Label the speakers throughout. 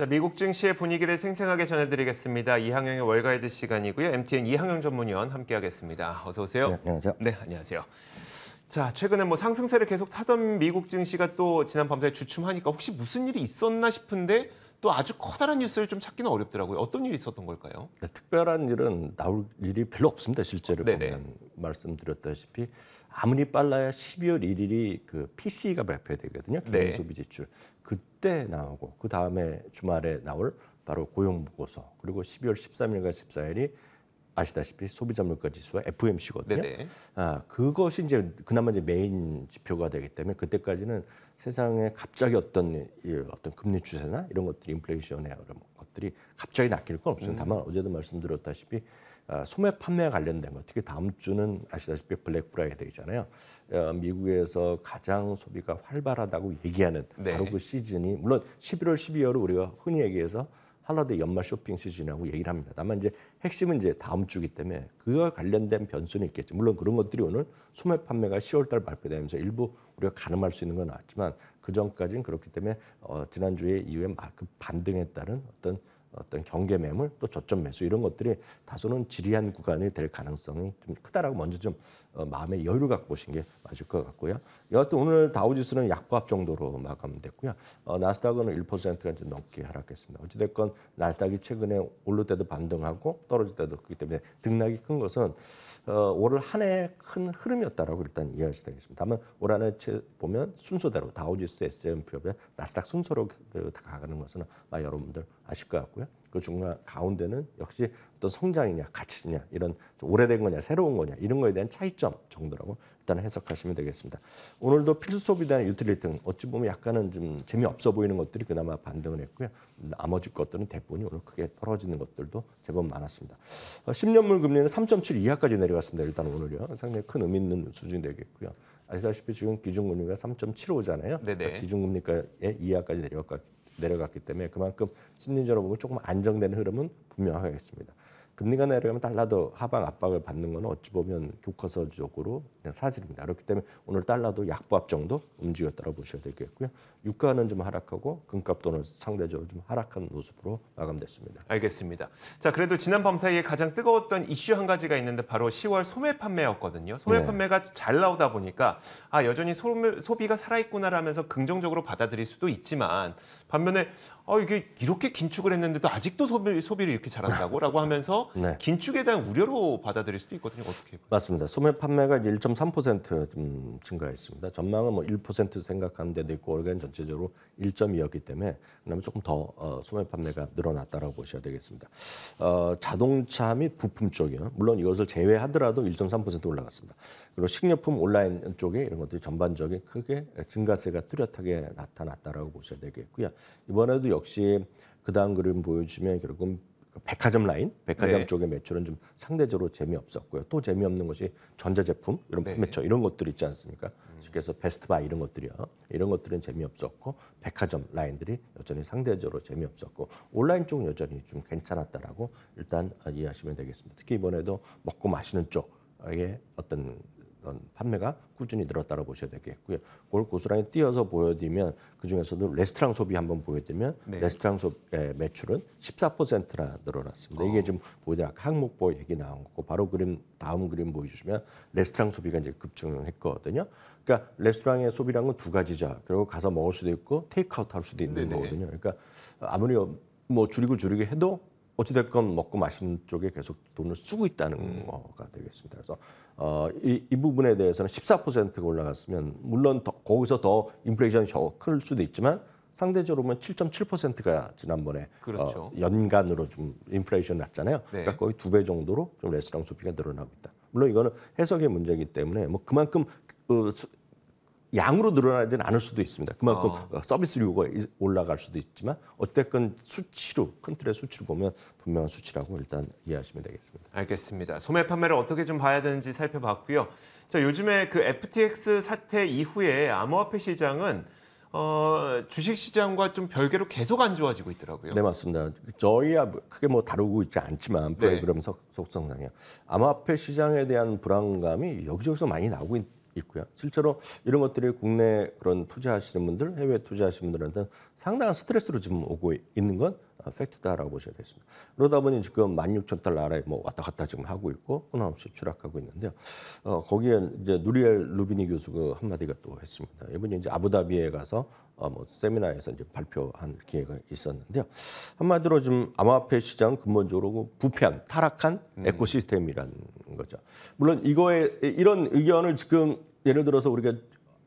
Speaker 1: 자, 미국 증시의 분위기를 생생하게 전해드리겠습니다. 이항영의 월가이드 시간이고요. MTN 이항영 전문위원 함께하겠습니다. 어서 오세요. 네, 안녕하세요. 네, 안녕하세요. 자, 최근에 뭐 상승세를 계속 타던 미국 증시가 또 지난 밤새 주춤하니까 혹시 무슨 일이 있었나 싶은데 또 아주 커다란 뉴스를 좀 찾기는 어렵더라고요. 어떤 일이 있었던 걸까요? 네,
Speaker 2: 특별한 일은 나올 일이 별로 없습니다. 실제로 어, 보면 말씀드렸다시피 아무리 빨라야 12월 1일이 그 PC가 발표되거든요. 개인 네. 소비 지출. 그때 나오고 그 다음에 주말에 나올 바로 고용 보고서 그리고 12월 13일과 14일이 아시다시피 소비자 물가 지수와 FOMC거든요. 네네. 아, 그것이 이제 그나마 이제 메인 지표가 되기 때문에 그때까지는 세상에 갑자기 어떤 이 어떤 금리 추세나 이런 것들이 인플레이션의 그런 것들이 갑자기 낚일 건 없어요. 음. 다만 어제도 말씀드렸다시피 아, 소매 판매 와 관련된 것 특히 다음 주는 아시다시피 블랙 프라이데이잖아요. 어, 미국에서 가장 소비가 활발하다고 얘기하는 네. 바로 그 시즌이 물론 11월 12월을 우리가 흔히 얘기해서 할라데이 연말 쇼핑 시즌이라고 얘기를 합니다. 다만 이제 핵심은 이제 다음 주기 때문에 그와 관련된 변수는 있겠죠. 물론 그런 것들이 오늘 소매 판매가 10월달 발표되면서 일부 우리가 가늠할 수 있는 건 나왔지만 그 전까지는 그렇기 때문에 어, 지난주에 이후에 그 반등에 따른 어떤 어떤 경계 매물 또 저점 매수 이런 것들이 다소는 지리한 구간이 될 가능성이 좀 크다라고 먼저 좀 어, 마음의 여유를 갖고 오신게 맞을 것 같고요. 여하튼 오늘 다우지수는 약과합 정도로 마감됐고요. 어, 나스닥은 1%가 이제 높게 하락했습니다. 어찌됐건 나스닥이 최근에 오를 때도 반등하고 떨어질 때도 그렇기 때문에 등락이 큰 것은 어, 올한 해 큰 흐름이었다라고 일단 이해할 수 있겠습니다. 다만 올 한해 보면 순서대로 다우지수, S&P 500, 나스닥 순서로 그, 그 가는 것은 아마 여러분들 아실 것 같고요. 그 중간 가운데는 역시 어떤 성장이냐 가치냐 이런 오래된 거냐 새로운 거냐 이런 거에 대한 차이점 정도라고 일단 해석하시면 되겠습니다. 오늘도 필수 소비 에 대한 유틸리티 등 어찌 보면 약간은 좀 재미없어 보이는 것들이 그나마 반등을 했고요. 음, 나머지 것들은 대부분이 오늘 크게 떨어지는 것들도 제법 많았습니다. 10년물 어, 금리는 3.7 이하까지 내려갔습니다. 일단 오늘요. 상당히 큰 의미 있는 수준이 되겠고요. 아시다시피 지금 기준금리가 3.75잖아요. 기준금리가 이하까지 내려갔기 내려갔기 때문에 그만큼 심리적으로 보면 조금 안정되는 흐름은 분명하겠습니다. 금리가 내려가면 달러도 하방 압박을 받는 건 어찌 보면 교과서적으로 사실입니다. 그렇기 때문에 오늘 달러도 약보합 정도 움직였다고 보셔야 되겠고요. 유가는 좀 하락하고 금값도 오 상대적으로 좀 하락한 모습으로 마감됐습니다.
Speaker 1: 알겠습니다. 자, 그래도 지난 밤 사이에 가장 뜨거웠던 이슈 한 가지가 있는데 바로 10월 소매 판매였거든요. 소매 네. 판매가 잘 나오다 보니까 아 여전히 소매, 소비가 살아있구나라면서 긍정적으로 받아들일 수도 있지만 반면에 아 이게 이렇게 긴축을 했는데도 아직도 소비, 소비를 이렇게 잘한다고라고 하면서 네. 긴축에 대한 우려로 받아들일 수도 있거든요. 어떻게
Speaker 2: 맞습니다. 소매 판매가 1. 1 3 증가했습니다. 전망은 뭐 1% 생각하는 데도 고 올해는 전체적으로 1.2였기 때문에 그다음에 조금 더 어, 소매 판매가 늘어났다라고 보셔야 되겠습니다. 어, 자동차 및 부품 쪽이요. 물론 이것을 제외하더라도 1.3% 올라갔습니다. 그리고 식료품 온라인 쪽에 이런 것들이 전반적인 크게 증가세가 뚜렷하게 나타났다라고 보셔야 되겠고요. 이번에도 역시 그 다음 그림 보여주시면 결국은 그 백화점 라인, 백화점 네. 쪽의 매출은 좀 상대적으로 재미없었고요. 또 재미없는 것이 전자제품, 이런 네. 매출 이런 것들 있지 않습니까? 그래서 음. 베스트바이 이런 것들이요. 이런 것들은 재미없었고 백화점 라인들이 여전히 상대적으로 재미없었고 온라인 쪽은 여전히 좀 괜찮았다라고 일단 이해하시면 되겠습니다. 특히 이번에도 먹고 마시는 쪽의 어떤 어떤 판매가 꾸준히 늘었다고 보셔야 되겠고요. 그걸 고스란히 뛰어서 보여드리면 그중에서도 레스토랑 소비 한번 보여드리면 네. 레스토랑 소비 예, 매출은 14%나 늘어났습니다. 어. 이게 지금 보이는 아 항목보 얘기 나온 거고 바로 그림 다음 그림 보여주시면 레스토랑 소비가 이제 급증했거든요. 그러니까 레스토랑의 소비량은 두 가지죠. 그리고 가서 먹을 수도 있고 테이크아웃 할 수도 있는 네네. 거거든요. 그러니까 아무리 뭐 줄이고 줄이게 해도 어찌됐건 먹고 마시는 쪽에 계속 돈을 쓰고 있다는 음. 거가 되겠습니다. 그래서 어, 이, 이 부분에 대해서는 14%가 올라갔으면 물론 더, 거기서 더 인플레이션이 더 클 수도 있지만 상대적으로 보면 7.7%가 지난번에 그렇죠. 어, 연간으로 좀 인플레이션 났잖아요. 네. 그러니까 거의 두 배 정도로 좀 레스토랑 소비가 늘어나고 있다. 물론 이거는 해석의 문제이기 때문에 뭐 그만큼 그 양으로 늘어나지는 않을 수도 있습니다. 그만큼 아. 어. 서비스료가 올라갈 수도 있지만 어쨌든 수치로 큰 틀의 수치로 보면 분명한 수치라고 일단 이해하시면 되겠습니다.
Speaker 1: 알겠습니다. 소매 판매를 어떻게 좀 봐야 되는지 살펴봤고요. 자 요즘에 그 FTX 사태 이후에 암호화폐 시장은 어, 주식 시장과 좀 별개로 계속 안 좋아지고 있더라고요. 네
Speaker 2: 맞습니다. 저희야 뭐 크게 뭐 다루고 있지 않지만 네. 프로그램 네. 속성상이요. 암호화폐 시장에 대한 불안감이 여기저기서 많이 나오고 있. 있고요. 실제로 이런 것들이 국내 그런 투자하시는 분들, 해외 투자하시는 분들한테 상당한 스트레스로 지금 오고 있는 건 아, 팩트다라고 보셔야 되겠습니다. 그러다 보니 지금 16,000달러 뭐 왔다 갔다 지금 하고 있고 끊임없이 추락하고 있는데요. 어, 거기에 이제 누리엘 루비니 교수 그 한마디가 또 했습니다. 이번에 이제 아부다비에 가서 어, 뭐 세미나에서 이제 발표한 기회가 있었는데요. 한마디로 좀 암호화폐 시장 근본적으로 그 부패한 타락한 음. 에코시스템이라는 거죠. 물론 이거에 이런 의견을 지금 예를 들어서 우리가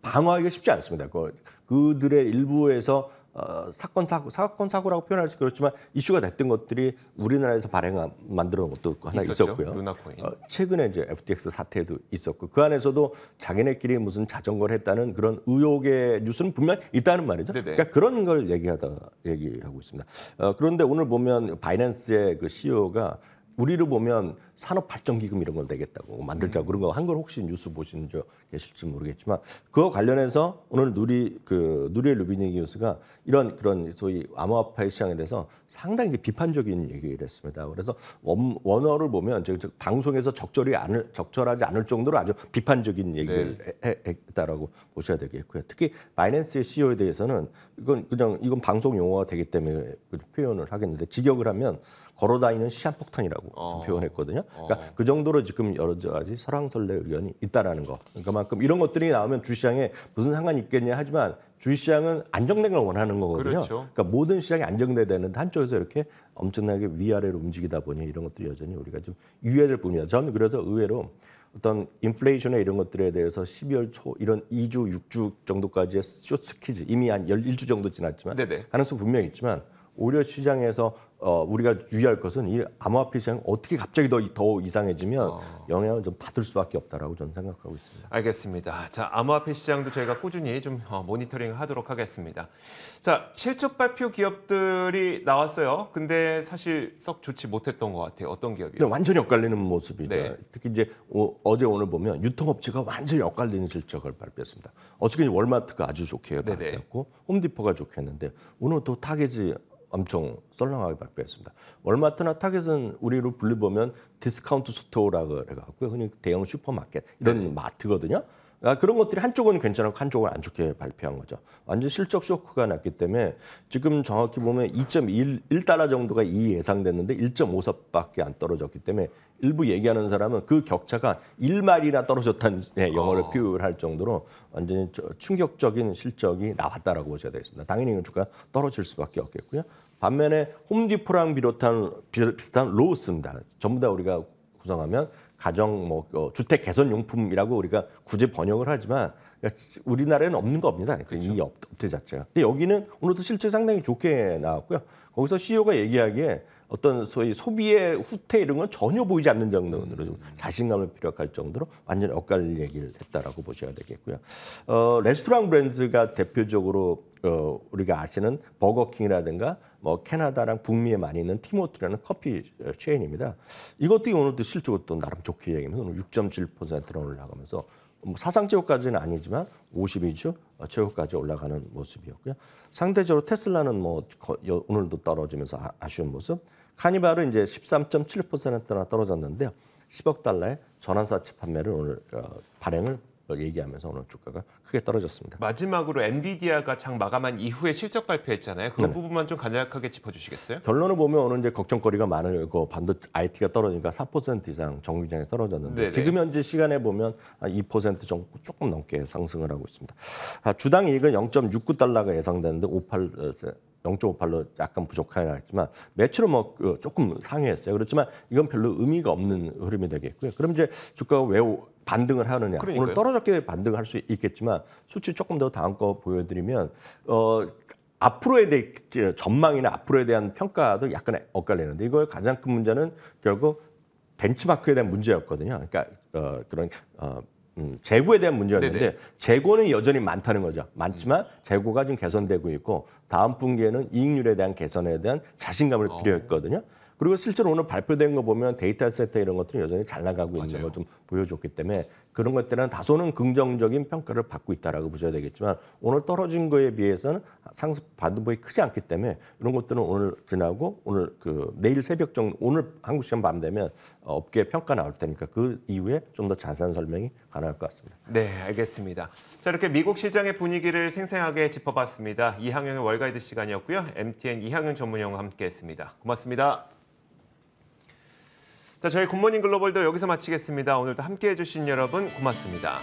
Speaker 2: 방어하기가 쉽지 않습니다. 그, 그들의 일부에서 어, 사건 사고 사건 사고라고 표현할 수 그렇지만 이슈가 됐던 것들이 우리나라에서 발행 한 만들어 놓은 것도 하나 있었죠. 있었고요. 루나코인. 어, 최근에 이제 FTX 사태도 있었고 그 안에서도 자기네끼리 무슨 자전거를 했다는 그런 의혹의 뉴스는 분명 있다는 말이죠. 네네. 그러니까 그런 걸 얘기하다 얘기하고 있습니다. 어, 그런데 오늘 보면 바이낸스의 그 CEO가 우리를 보면 산업발전기금 이런 걸 내겠다고 만들자 음. 그런 거 한 걸 혹시 뉴스 보신 적 계실지 모르겠지만 그거 관련해서 오늘 누리 그 누리의 루비니 뉴스가 이런 그런 소위 암호화폐 시장에 대해서 상당히 비판적인 얘기를 했습니다. 그래서 원, 원어를 보면 즉, 즉 방송에서 적절히 않을 적절하지 않을 정도로 아주 비판적인 얘기를 네. 해, 했다라고 보셔야 되겠고요. 특히 바이낸스의 CEO에 대해서는 이건 그냥 이건 방송 용어가 되기 때문에 표현을 하겠는데 직역을 하면 걸어다니는 시한폭탄이라고 어. 표현했거든요. 그러니까 어. 그 정도로 지금 여러 가지 설왕설래 의견이 있다라는 거. 그만큼 이런 것들이 나오면 주시장에 무슨 상관이 있겠냐 하지만 주시장은 안정된 걸 원하는 거거든요. 그렇죠. 그러니까 모든 시장이 안정돼야 되는데 한쪽에서 이렇게 엄청나게 위아래로 움직이다 보니 이런 것들이 여전히 우리가 좀 유해될 뿐이야. 저는 그래서 의외로 어떤 인플레이션의 이런 것들에 대해서 12월 초 이런 2주, 6주 정도까지의 쇼스키즈 이미 한 11주 정도 지났지만 네네. 가능성 분명히 있지만 오히려 시장에서 어, 우리가 유의할 것은 이 암호화폐 시장 어떻게 갑자기 더, 더 이상해지면 어. 영향을 좀 받을 수밖에 없다라고 저는 생각하고 있습니다. 알겠습니다.
Speaker 1: 자, 암호화폐 시장도 저희가 꾸준히 좀 어, 모니터링 을 하도록 하겠습니다. 자, 실적 발표 기업들이 나왔어요. 근데 사실 썩 좋지 못했던 것 같아요. 어떤 기업이요? 네, 완전히
Speaker 2: 엇갈리는 모습이죠. 네. 특히 이제 오, 어제 오늘 보면 유통업체가 완전히 엇갈리는 실적을 발표했습니다. 어쨌든 월마트가 아주 좋게 발표했고 홈디퍼가 좋게 했는데 오늘 또 타겟이 엄청 썰렁하게 발표했습니다. 월마트나 타겟은 우리로 불리보면 디스카운트 스토어라고 해갖고 흔히 대형 슈퍼마켓 이런 마트거든요. 아, 그런 것들이 한쪽은 괜찮고 한쪽은 안 좋게 발표한 거죠. 완전 실적 쇼크가 났기 때문에 지금 정확히 보면 2.1달러 정도가 2 예상됐는데 1 5석밖에안 떨어졌기 때문에 일부 얘기하는 사람은 그 격차가 1마리나 떨어졌다는 네, 영어를 어. 표현할 정도로 완전히 충격적인 실적이 나왔다라고 보셔야 되겠습니다. 당연히 건 주가 떨어질 수밖에 없겠고요. 반면에 홈디포랑 비롯한 비슷한 로스입니다. 전부 다 우리가 구성하면 가정 뭐 어, 주택 개선 용품이라고 우리가 굳이 번역을 하지만 그러니까 우리나라에는 없는 겁니다. 그 그렇죠. 이업 업태 자체가. 근데 여기는 오늘도 실제 상당히 좋게 나왔고요. 거기서 CEO가 얘기하기에 어떤 소위 소비의 후퇴 이런 건 전혀 보이지 않는 장면으로 좀 자신감을 필요할 정도로 완전히 엇갈릴 얘기를 했다라고 보셔야 되겠고요. 어, 레스토랑 브랜드가 대표적으로 어, 우리가 아시는 버거킹이라든가 뭐 캐나다랑 북미에 많이 있는 티모트라는 커피 어, 체인입니다. 이것도 오늘도 실적으로 또 나름 좋게 얘기하면 오늘 6.7%로 올라가면서 뭐 사상 최고까지는 아니지만 52주 어, 최고까지 올라가는 모습이었고요. 상대적으로 테슬라는 뭐 거, 오늘도 떨어지면서 아, 아쉬운 모습. 카니발은 이제 13.7%나 떨어졌는데요. 10억 달러의 전환사채 판매를 오늘 어, 발행을 얘기하면서 오늘 주가가 크게 떨어졌습니다.
Speaker 1: 마지막으로 엔비디아가 장 마감한 이후에 실적 발표했잖아요. 그네 부분만 좀 간략하게 짚어주시겠어요?
Speaker 2: 결론을 보면 오늘 이제 걱정거리가 많을고 반도 IT가 떨어지니까 4% 이상 정규장에 떨어졌는데 네네. 지금 현재 시간에 보면 2% 정도 조금 넘게 상승을 하고 있습니다. 아, 주당 이익은 0.69달러가 예상되는데 58 0.58로 약간 부족하긴 했지만 매출은 뭐 그 조금 상회했어요. 그렇지만 이건 별로 의미가 없는 흐름이 되겠고요. 그럼 이제 주가가 왜 반등을 하느냐. 그러니까요. 오늘 떨어졌게 반등할 수 있겠지만 수치 조금 더 다음 거 보여드리면 어 앞으로에 대한 전망이나 앞으로에 대한 평가도 약간 엇갈리는데 이거의 가장 큰 문제는 결국 벤치마크에 대한 문제였거든요. 그러니까 어 그런 어 음, 재고에 대한 문제였는데 네네. 재고는 여전히 많다는 거죠. 많지만 재고가 지금 개선되고 있고 다음 분기에는 이익률에 대한 개선에 대한 자신감을 어. 필요했거든요. 그리고 실제로 오늘 발표된 거 보면 데이터 세트 이런 것들은 여전히 잘 나가고 맞아요. 있는 걸 좀 보여줬기 때문에 그런 것들은 다소는 긍정적인 평가를 받고 있다라고 보셔야 되겠지만 오늘 떨어진 거에 비해서는 상승 받은 분이 크지 않기 때문에 이런 것들은 오늘 지나고 오늘 그 내일 새벽 정도 오늘 한국 시간 밤 되면 업계 평가 나올 테니까 그 이후에 좀 더 자세한 설명이 가능할 것 같습니다. 네,
Speaker 1: 알겠습니다. 자, 이렇게 미국 시장의 분위기를 생생하게 짚어봤습니다. 이항영의 월가이드 시간이었고요. MTN 이항영 전문영과 함께했습니다. 고맙습니다. 자, 저희 굿모닝 글로벌도 여기서 마치겠습니다. 오늘도 함께해 주신 여러분 고맙습니다.